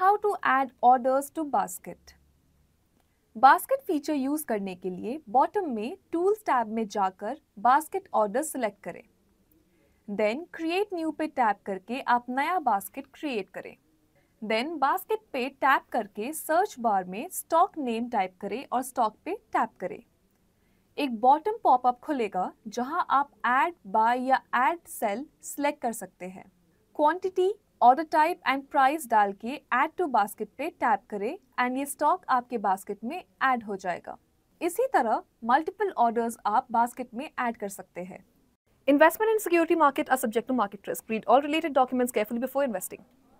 how to add orders to basket basket feature use करने के लिए बॉटम में टूल्स टैब में जाकर बास्केट ऑर्डर सिलेक्ट करें देन क्रिएट न्यू पे टैप करके आप नया बास्केट क्रिएट करें देन बास्केट पे टैप करके सर्च बार में स्टॉक नेम टाइप करें और स्टॉक पे टैप करें एक बॉटम पॉपअप खुलेगा जहां आप ऐड बाय या ऐड सेल सेलेक्ट कर सकते हैं quantity order type and price डाल के ऐड टू बास्केट पे टैप करें एंड ये स्टॉक आपके बास्केट में ऐड हो जाएगा इसी तरह मल्टीपल ऑर्डर्स आप बास्केट में ऐड कर सकते हैं investment in security market are subject to market risk read all related documents carefully before investing